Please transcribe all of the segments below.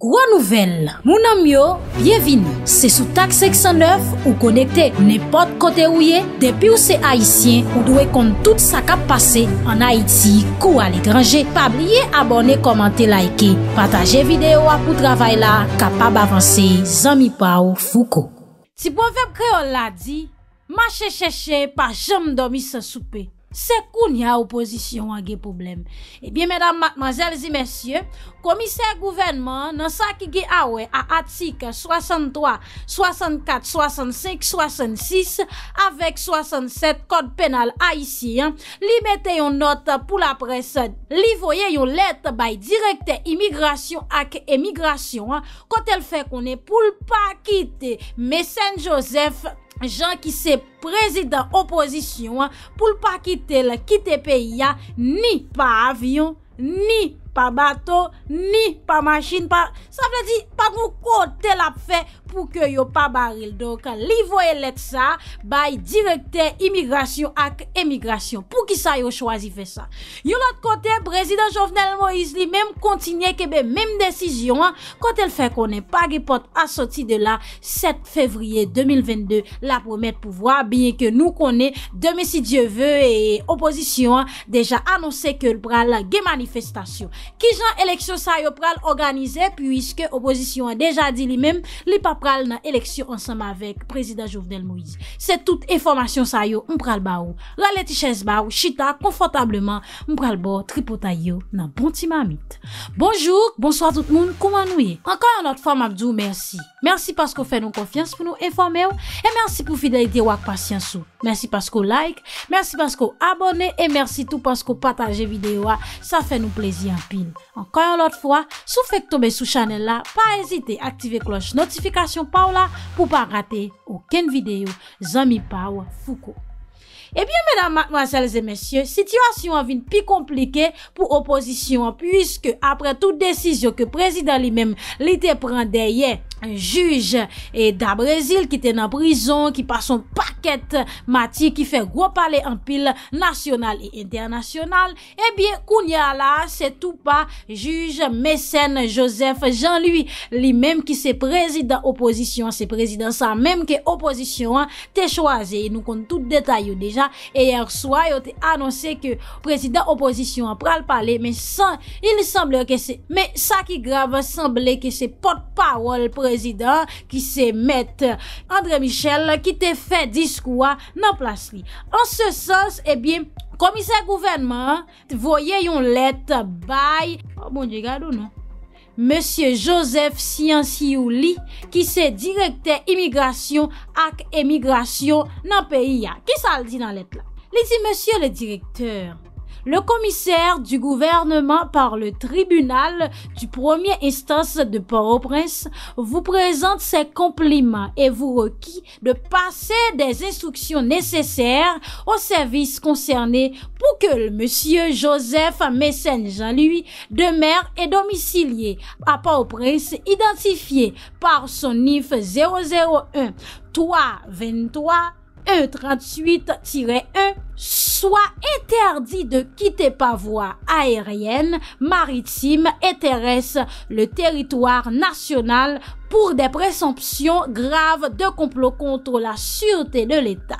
Gro nouvel, mounan myo, bienvin, se sou tak 609 ou konekte nepot kote ou ye, depi ou se Haitien ou dwe kont tout sa kap pase an Haiti kou al ekranje, pa blye abone, komante, laike, pataje videyo apou travay la, kapab avanse, zami pa ou fuko. Ti boveb kre ol la di, ma che che che pa jom do mi se soupe. Se koun ya oposisyon an ge poublem? Ebyen, madame, mademoiselles et messieurs, komiser gouvernement nan sa ki ge awe a atik 63, 64, 65, 66, avek 67 kode penal a isi, li mette yon not pou la pres, li voye yon let bay direkte imigrasyon ak emigrasyon, kote l fe konen pou l pa kite mesen Josef Toulouse. jan ki se prezida opozisyon pou l pa kite la ki te pe ya ni pa avyon, ni pa avyon. pa bato, ni pa machin, pa, sa vle di, pa mou kote la pfe pou ke yo pa baril. Donk, li voye let sa, bay direkte imigrasyon ak emigrasyon pou ki sa yo chwazi fe sa. Yo lot kote, brezidan Jovenel Moise li mem kontinye kebe mem desisyon, kote l fe konen, pagi pot asoti de la 7 fevriye 2022 la promet pou vwa, bien ke nou konen, deme si die ve oposisyon, deja anonse ke l pral ge manifestasyon. Kijan eleksyon sa yo pral organize pwiske opozisyon an deja di li mem li pa pral nan eleksyon ansama vek prezida Jovdel Moïse. Se tout informasyon sa yo mpral ba ou, la letichez ba ou, chita konfortableman mpral bo tripo tay yo nan bonti mamit. Bonjour, bonsoir tout moun, kouman nou ye? Ankan anot formabdou, mersi. Mersi pasko fe nou konfians pou nou informe ou, e mersi pou fideite wak pasyansou. Mersi paskou like, mersi paskou abone, e mersi tout paskou pataje videyo a, sa fe nou plezi apil. Ankan yon lot fwa, sou fek tobe sou chanel la, pa ezite aktive kloche notifikasyon pa ou la, pou pa rate oken videyo. Zami pa ou fuko. Ebyen mèdame, mèdame, mèdame, mèdame, mèdame, Sityoasyon avin pi komplike pou oposisyon, pwiske apre tout desisyon ke prezidant li mèm li te prende ye, juj, e da Brezil ki te nan prizon, ki pa son paket mati, ki fe gro pale an pil nasyonal e internasyonal, ebyen koun ya la, se tou pa, juj, mèsen, josef, jan lui, li mèm ki se prezidant oposisyon, se prezidant sa mèm ke oposisyon te chwaze, e nou kon tout detayou deja, Eyer swa yo te anonsè ke prezident oposisyon pral pale Men sa ki grav sanble ke se potpawol prezident Ki se met Andre Michel ki te fe diskwa nan plasli An se sos ebyen eh komiser gouvenman Voye yon let bay A oh, bon di gado nou Monsye Josef Sianciouli ki se direkte imigrasyon ak emigrasyon nan peyi ya. Ki sal di nan let la? Li di monsye le direkteur. Le commissaire du gouvernement par le tribunal du premier instance de Port-au-Prince vous présente ses compliments et vous requis de passer des instructions nécessaires aux services concernés pour que le monsieur Joseph Mécène Jean-Louis demeure et domicilié à Port-au-Prince identifié par son IF 001 323 38 1 soit interdit de quitter par voie aérienne, maritime et terrestre le territoire national pour des présomptions graves de complot contre la sûreté de l'État.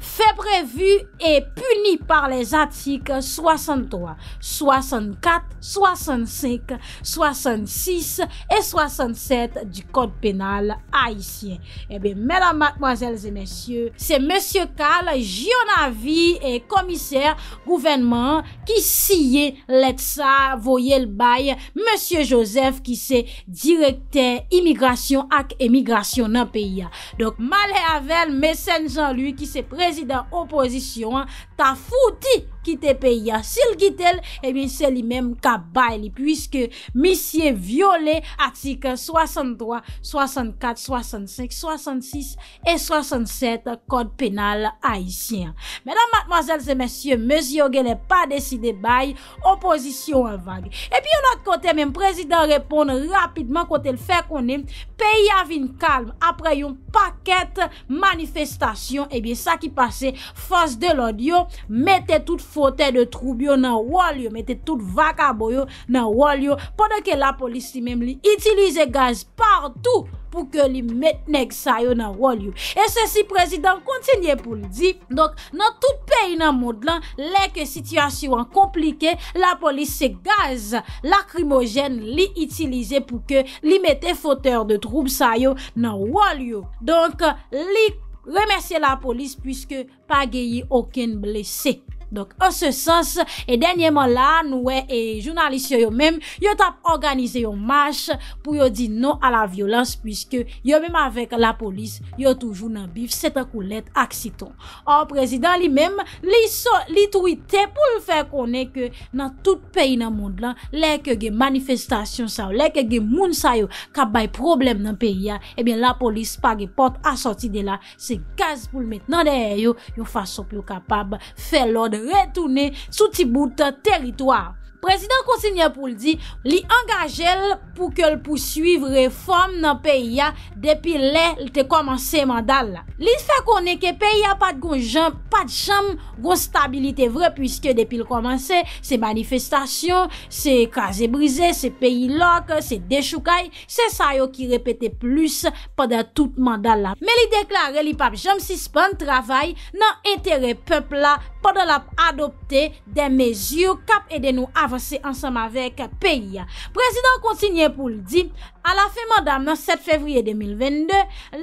febrevu e puni par les atik 63, 64, 65, 66 et 67 du kode penal haïtien. Eh Mèdame, mademoiselles et messieurs, c'est M. Karl Gionnavi et commissaire gouvernement qui s'y est l'ETSA, voyer le bail M. Joseph qui s'est directeur immigration ak emigration n'a pays. Donc, mal et avel, mè sènes en lui qui s'est prezident opozisyon, ta fouti ki te pe ya. Sil gite el, e bin se li menm ka bay li, pwiske misye viole atik 63, 64, 65, 66 et 67 kode penal haisyen. Mèdame, mademoiselles et messieurs, meziog, el e pa deside bay, opozisyon en vague. E bin yon ot kote menm, prezident reponde rapidman kote l fe konen, pe ya vin kalm apre yon paket manifestasyon, e eh bin sa ki pase fos de lodi yo, mette tout fote de troub yo nan walyo, mette tout vakabo yo nan walyo, poden ke la polis si mem li itilize gaz partou pou ke li mette nek sa yo nan walyo. E se si prezident kontenye pou li di, donk nan tout peyi nan mod lan, lek e sityasyon komplike, la polis se gaz lakrimogen li itilize pou ke li mette fote de troub sa yo nan walyo. Donk li kontenye, Remerse la polis pwiske pa geyi oken blese. Donk, an se sens, e denye man la, noue e jounalisyon yo men, yo tap organize yon mash pou yo di non a eh la violans, pwiske yo men avèk la polis, yo toujou nan bif, setan kou let aksiton. An, prezident li men, li sou, li tweetè pou lè fè konè ke nan tout peyi nan moun lan, lè ke ge manifestasyon sa, lè ke ge moun sa yo, ka bay problem nan peyi ya, e ben la polis pa ge pot a soti de la, se gaz pou lè met nan deye yo, retune sou tibout teritwa. Prezident Konsegne Poul di li engaje l pou ke l pou suiv reform nan peyi ya depi le l te komanse mandal la. Li se fa konen ke peyi ya pat goun jan pat jan goun stabilite vre pwiske depi l komanse se manifestasyon, se kaze brize, se peyi lok, se deshukay, se sayo ki repete plus padan tout mandal la. Me li deklare li pap jan si spen travay nan entere pepla padan lap adopte de mezyou kap e de nou avansi. ansem avèk pey ya. Prezident kontinye pou l'di, A la fe mandam nan 7 fevriye 2022,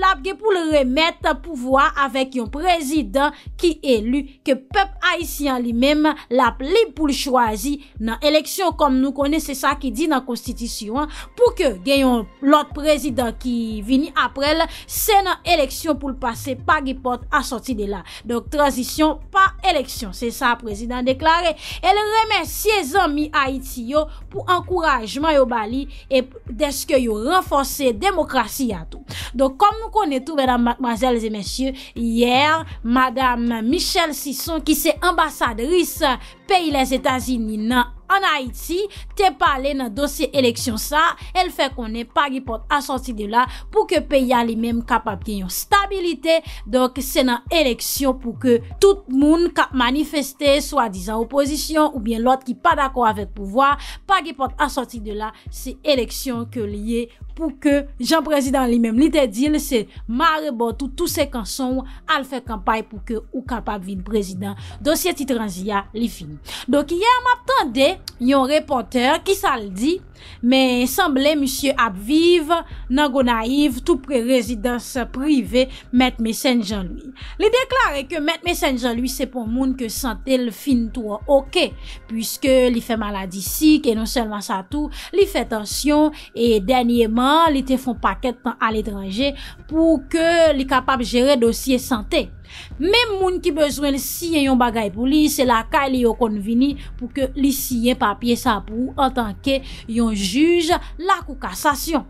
lap ge pou le remet pou vwa avek yon prezidant ki elu ke pep Haitian li mem lap li pou le chwazi nan eleksyon konm nou kone se sa ki di nan konstitisyon pou ke gen yon lot prezidant ki vini aprel se nan eleksyon pou le pase pa ge pot asoti de la. Donk transisyon pa eleksyon. Se sa prezidant deklare. El remet 6 anmi Haiti yo pou ankourajman yo Bali e deske yo. renfonser demokrasi ya tou. Donk, kom nou konen tou, madame, mademoiselles et messieurs, yè, madame Michèle Sisson ki se ambassadris peyi les Etats-Unis nan an Haiti, te pale nan dosye eleksyon sa, el fe konen pagi pot a soti de la pou ke pe ya li mem kapap gen yon stabilite donk se nan eleksyon pou ke tout moun kap manifeste swa dizan oposisyon ou bien lot ki pa dako avet pouvoi pagi pot a soti de la se eleksyon ke liye pou ke jan prezident li mem li te dil se mare botou tou se kanson al fe kampay pou ke ou kapap vin prezident dosye titranji ya li fin donk ye a map tande Yon repoteur ki sa l di, men semble msye ap vive, nan go naive, tou pre rezidans privé, met mesenjan lwi. Li deklare ke met mesenjan lwi se pon moun ke sante l fin to an oke, pwiske li fe maladi si, ke non selman sa tou, li fe tansyon, e denyeman li te fon paket tan al etranje pou ke li kapab jere dosye sante. Mem moun ki bezwen li siyen yon bagay pou li, se la ka li yo konvini pou ke li siyen papye sa pou an tanke yon juj la kou kasasyon.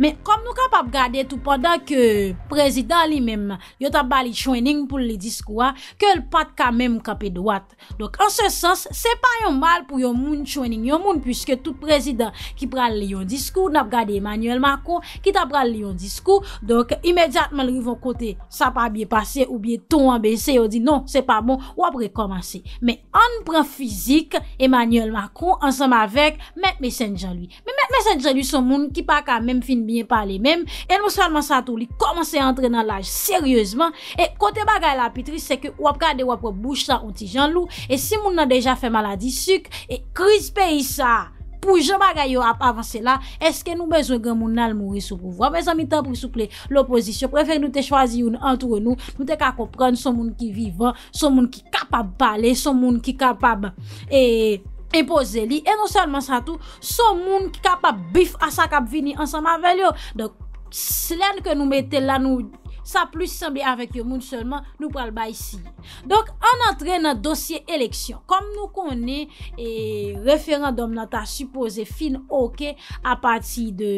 Mè kom nou kap ap gade tout padan ke prezident li mèm Yo tap bali chwenning pou li diskwa Ke l pat ka mèm kapè doat Dok an se sens, se pa yon mal pou yon moun chwenning Yon moun pwiske tout prezident ki pral li yon diskwa Nap gade Emmanuel Macron ki tap pral li yon diskwa Dok imediatman li yon kote Sa pa bie pase ou bie ton an bese Yo di non, se pa bon, wapre komanse Mè an pran fizik Emmanuel Macron Ansem avèk mèk mesenjan li Mèk mesenjan li son moun ki pa ka mèm fizik E nou salman sa tou li komanse entrenan laj seryezman E kote bagay la pitri se ke wap kade wap wap bouj sa outi jan lou E si moun nan deja fe maladi suk E kriz pe yisa poujou bagay yo ap avanse la Eske nou bezwe gen moun nan mouri sou pou vwa Me zan mi tan pou souple lopozisyon Prefer nou te chwazi yon antou renou Nou te ka kompran son moun ki vivan Son moun ki kapab bale Son moun ki kapab eee Epoze li, e non selman sa tou, sou moun ki kap ap bif asa kap vini ansa ma vel yo. Donk, selen ke nou mette la nou, sa plus sembi avek yo moun selman, nou pral ba isi. Donk, an antre nan dosye eleksyon, kom nou konen referandom nata supose fin okey a pati de...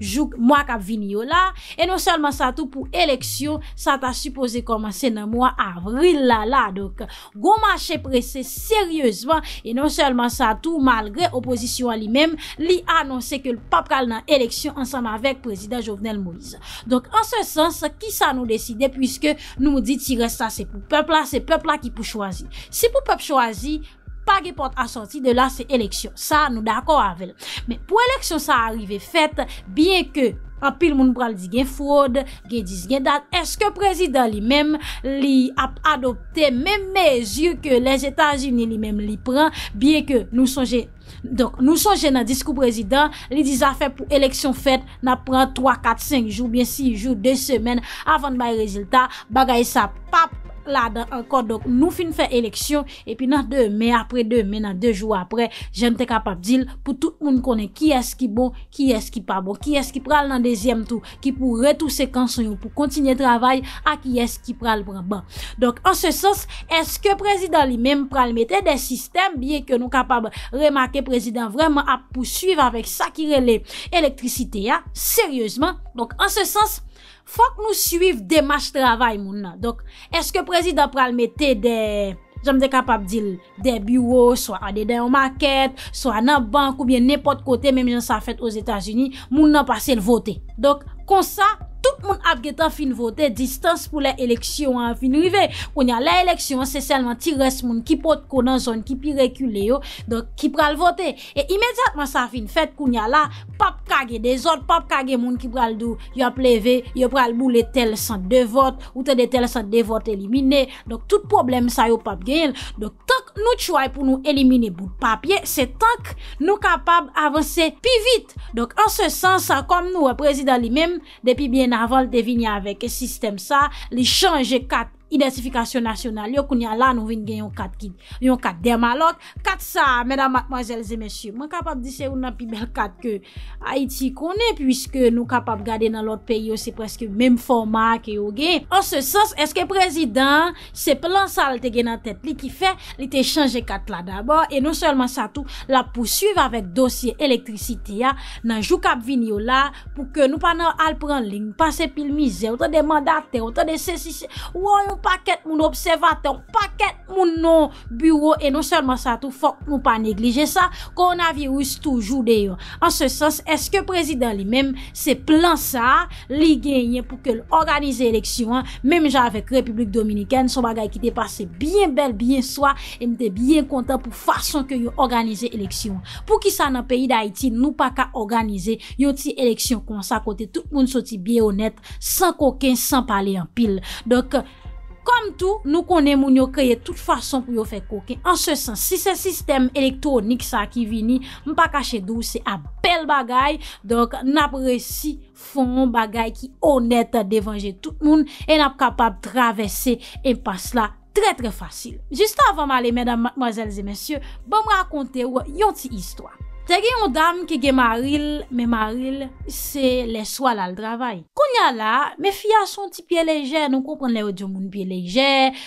Jouk mwak ap vini yo la E non selman sa tou pou eleksyon Sa ta suppose komanse nan mwak avril la la Donk gomache prese seryezman E non selman sa tou malgre opozisyon li mem Li anonsen ke l pap kal nan eleksyon Ansama vek prezident Jovenel Moïse Donk an se sens ki sa nou deside Puiske nou mou dit si resta se pou pepl la Se pepl la ki pou chwazi Se pou pepl chwazi pa ge port a soti de la se eleksyon. Sa nou dako avel. Men pou eleksyon sa arive fet, bien ke apil moun bral di gen fraud, gen diz gen dat, eske prezident li mem li ap adopte men mezu ke les Etats-Unis li mem li pran, bien ke nou sonje nan disko prezident, li diz afe pou eleksyon fet, nan pran 3, 4, 5 jou, bien 6 jou, 2 semen avan bay rezultat, bagaye sa pap, la dan ankon, dok nou fin fè eleksyon, epi nan 2 mai apre 2 mai, nan 2 jou apre, jen te kapab dil, pou tout moun konen, ki es ki bon, ki es ki pa bon, ki es ki pral nan dezyem tou, ki pou retou sekanson yo, pou kontinye travay, a ki es ki pral bra ban. Dok, an se sens, eske prezident li men pral mette de sistem, biye ke nou kapab remarke prezident, vreman ap pou suiv avèk sa ki rele elektrisite ya, seryezman. Dok, an se sens, Fwa k nou suiv demaj travay moun nan. Dok, eske prezid ap pral mette de... Jom de kapap dil de bureau, so a dede yon maket, so a nan bank ou bien nepot kote, menm jen sa fet os Etats-Unis, moun nan pase l vote. Dok, konsa... moun ap getan fin vote, distans pou le eleksyon fin rive. Koun ya le eleksyon se selman ti res moun ki pot konan zon ki pi reku le yo donk ki pral vote. E imediatman sa fin fet koun ya la, pap kage de zot, pap kage moun ki pral do yo pleve, yo pral bou le tel sant de vote, ou te de tel sant de vote elimine. Donk tout problem sa yo pap genye. Donk tank nou chouay pou nou elimine bout papye, se tank nou kapab avanse pi vite. Donk an se san sa kom nou a e prezident li mem, depi bien avan vol devine avèk e sistem sa, li chanje kat identifikasyon nasyonal. Yo koun ya la, nou vin gen yon kat ki, yon kat demalok. Kat sa, medan matmazelze, mesyu, mwen kapap disye ou nan pi bel kat ke Haiti konen, pwiske nou kapap gade nan lot peyi yo, se preske menm forma ke yo gen. An se sens, eske prezident, se plan sa al te gen nan tet, li ki fe, li te chanje kat la dabor, e non selman sa tou la pwosyive avèk dosye elektrisite ya, nan jou kap vin yo la, pou ke nou panan al pran ling, pase pil mize, ou te de mandate, ou te de se si se, ou an yon paket moun observaton, paket moun nan bureau, e non selman sa tou fok nou pa neglije sa, koronavirus toujou deyon. An se sens, eske prezident li menm se plan sa, li genyen pou ke l'organize eleksyon, menm javèk Republik Dominikèn, son bagay ki te pase bien bel, bien swa, e mte bien kontan pou fason ke yon organize eleksyon. Pou ki sa nan peyi d'Haïti, nou pa ka organize yon ti eleksyon kon sa kote, tout moun soti bien honet, san koken, san pale yon pil. Donk, Kam tou nou konen moun yo kreye tout fason pou yo fe koken. An se sens, si se sistem elektronik sa ki vini, m pa kache dou se ap bel bagay. Donk nap resi fon bagay ki honet devanje tout moun. E nap kapab travese en pas la tre tre fasil. Juste avan ma le medan mademoiselles et messieurs, ba bon, m rakonte ou yon ti istwa. Tegi yon dam ki ge maril, me maril se leswa la l travay. Fya la, me fya son ti pye lejè, nou kompren le o diyon moun pye lejè,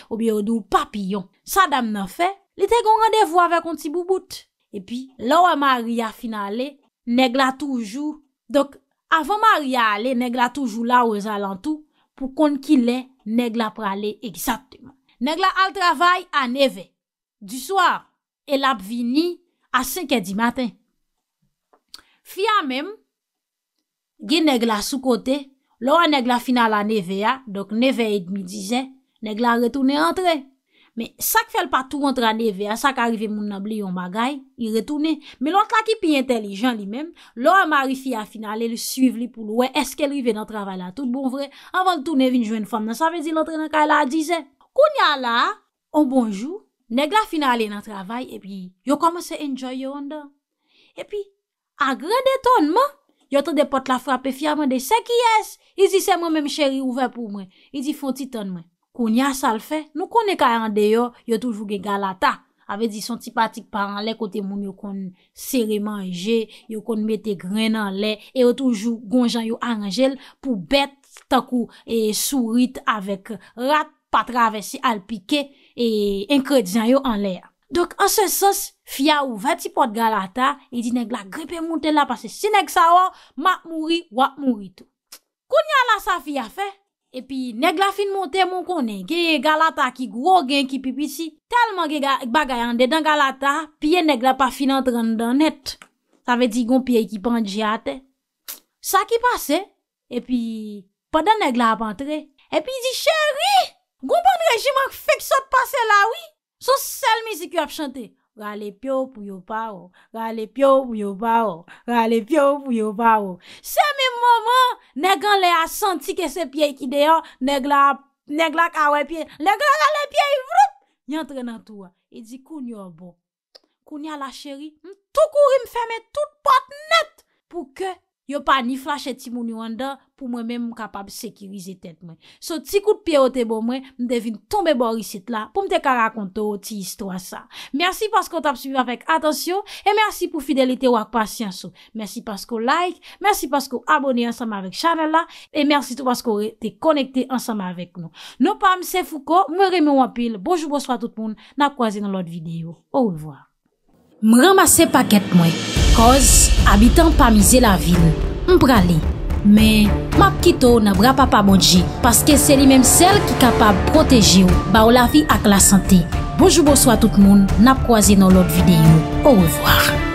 ou biye o dou papillon. Sa dam nan fe, li te kon randevo avè kon ti boubout. E pi, la wè maria finalè, negla toujou. Dok, avè maria ale, negla toujou la wè e zalantou, pou kon ki le negla prale egisat. Negla al travay an eve, du swa, el ap vini a 5 di maten. Fya men, gen negla sou kotey, Lo an neg la fina la neve ya, dok neve et demi dizen, neg la retoune entre. Me sak fel pa tou entre a neve ya, sak arive moun nabli yon bagay, yi retoune. Me lont la ki pi entelijan li mem, lo an mari fi a finali, li suiv li pou louen, eske li ve nan travay la tout bon vre, anvan toune vin jouen fom nan, sa ve di lontre nan kaya la dizen. Koun ya la, an bonjou, neg la finali e nan travay, e pi yo komanse enjoy yon dan. E pi, a gre detonman. Yo te de pot la frape fiamen de sekiyes. I zi se mwen menm cheri ouve pou mwen. I zi fon titan mwen. Kounya sal fe. Nou kone ka yande yo, yo toujou ge galata. Ave di son tipatik paran le kote moun yo kon seri manje, yo kon mete gren nan le. E yo toujou gonjan yo anjel pou bet takou e sourit avek rat patravesi alpike e inkredjan yo anle ya. Dok an se sens fya ou vè ti pot galata e di negla gripe moun ten la pase si neg sa ou ma mouri, wak mouri tou. Koun nyal la sa fya fe e pi negla fin moun ten moun konen geye galata ki gro gen ki pipisi telman ge bagayande den galata piye negla pa fin entran den net. Sa ve di gon piye ki pandji ate. Sa ki pase e pi padan negla ap antre e pi di chèri goun ban rejim an fek sot pase la oui Sos sel mizi ki ap chante, Ra le pyo pou yo pa ou, Ra le pyo pou yo pa ou, Ra le pyo pou yo pa ou. Se mi mouman, Negan le a santi ke se pye ki deyo, Negan la kawen pye, Negan la le pye yi vrout, Ni antre nan tou a, E di koun yo bo, Koun yo la cheri, M tou kouri m feme tout pot net, Pou ke, Yo pa ni flashe ti mouni wanda pou mwen mwen mwen kapab sekirize tet mwen. So ti kout piye o te bo mwen, mwen devin tombe bo risit la pou mwen te ka rakonto ti histwa sa. Mersi paskou tap suivi avèk, atensyon, e mersi pou fidelite wak pasyansou. Mersi paskou like, mersi paskou abonye ansama avèk chanel la, e mersi tout paskou re te konekte ansama avèk nou. Nou pa mse fouko, mwen reme wapil, bojou bo swa tout moun, na kwaze nan lot videyo. Ouwewa. M ramase paket mwen. Koz, abitan pa mize la vil. M prale. Men, map kito na bra pa pa bodje. Paske se li menm sel ki kapab proteje ou. Ba ou la vi ak la sante. Bojou bojou a tout moun. Nap kwa zi nan lot videyo. Ou revoar.